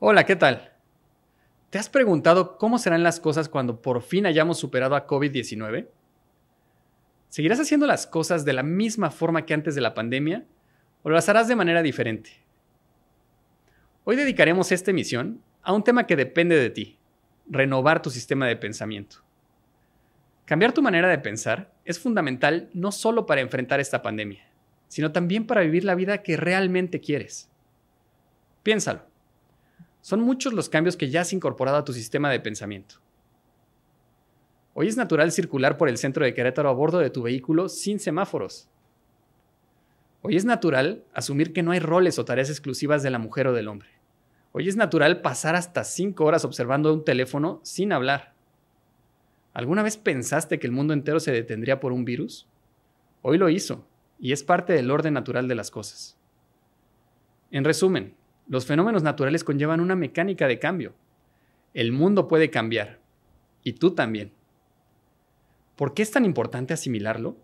Hola, ¿qué tal? ¿Te has preguntado cómo serán las cosas cuando por fin hayamos superado a COVID-19? ¿Seguirás haciendo las cosas de la misma forma que antes de la pandemia o las harás de manera diferente? Hoy dedicaremos esta emisión a un tema que depende de ti, renovar tu sistema de pensamiento. Cambiar tu manera de pensar es fundamental no solo para enfrentar esta pandemia, sino también para vivir la vida que realmente quieres. Piénsalo. Son muchos los cambios que ya has incorporado a tu sistema de pensamiento. Hoy es natural circular por el centro de Querétaro a bordo de tu vehículo sin semáforos. Hoy es natural asumir que no hay roles o tareas exclusivas de la mujer o del hombre. Hoy es natural pasar hasta 5 horas observando un teléfono sin hablar. ¿Alguna vez pensaste que el mundo entero se detendría por un virus? Hoy lo hizo, y es parte del orden natural de las cosas. En resumen, los fenómenos naturales conllevan una mecánica de cambio. El mundo puede cambiar. Y tú también. ¿Por qué es tan importante asimilarlo?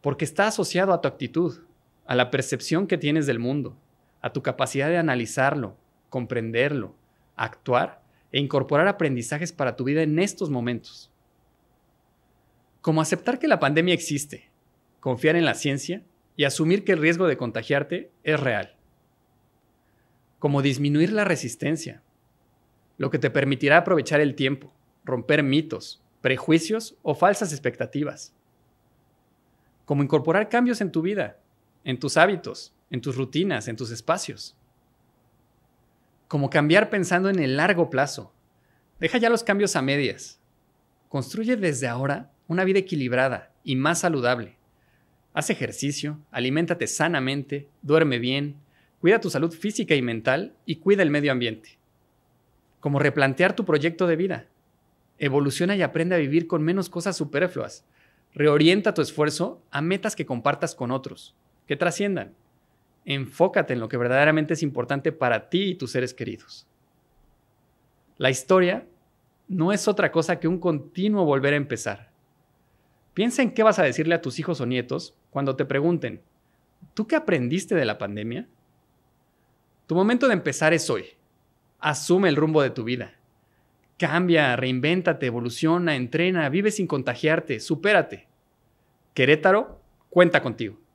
Porque está asociado a tu actitud, a la percepción que tienes del mundo, a tu capacidad de analizarlo, comprenderlo, actuar e incorporar aprendizajes para tu vida en estos momentos. Como aceptar que la pandemia existe, confiar en la ciencia y asumir que el riesgo de contagiarte es real como disminuir la resistencia, lo que te permitirá aprovechar el tiempo, romper mitos, prejuicios o falsas expectativas, como incorporar cambios en tu vida, en tus hábitos, en tus rutinas, en tus espacios, como cambiar pensando en el largo plazo. Deja ya los cambios a medias. Construye desde ahora una vida equilibrada y más saludable. Haz ejercicio, aliméntate sanamente, duerme bien, Cuida tu salud física y mental y cuida el medio ambiente. Como replantear tu proyecto de vida. Evoluciona y aprende a vivir con menos cosas superfluas. Reorienta tu esfuerzo a metas que compartas con otros, que trasciendan. Enfócate en lo que verdaderamente es importante para ti y tus seres queridos. La historia no es otra cosa que un continuo volver a empezar. Piensa en qué vas a decirle a tus hijos o nietos cuando te pregunten, ¿tú qué aprendiste de la pandemia? Tu momento de empezar es hoy. Asume el rumbo de tu vida. Cambia, reinvéntate, evoluciona, entrena, vive sin contagiarte, supérate. Querétaro, cuenta contigo.